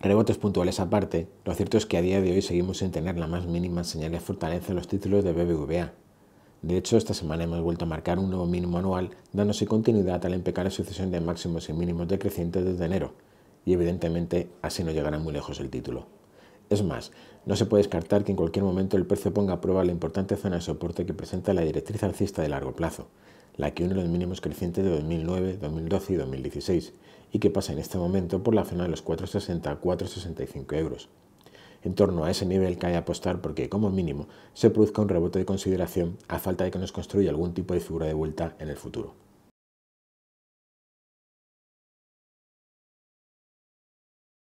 Rebotes puntuales aparte, lo cierto es que a día de hoy seguimos sin tener la más mínima señal de fortaleza en los títulos de BBVA. De hecho, esta semana hemos vuelto a marcar un nuevo mínimo anual, dándose continuidad a la impecable sucesión de máximos y mínimos decrecientes desde enero, y evidentemente así no llegará muy lejos el título. Es más, no se puede descartar que en cualquier momento el precio ponga a prueba la importante zona de soporte que presenta la directriz alcista de largo plazo, la que de los mínimos crecientes de 2009, 2012 y 2016, y que pasa en este momento por la zona de los 4,60-4,65 euros. En torno a ese nivel cae apostar porque, como mínimo, se produzca un rebote de consideración a falta de que nos construya algún tipo de figura de vuelta en el futuro.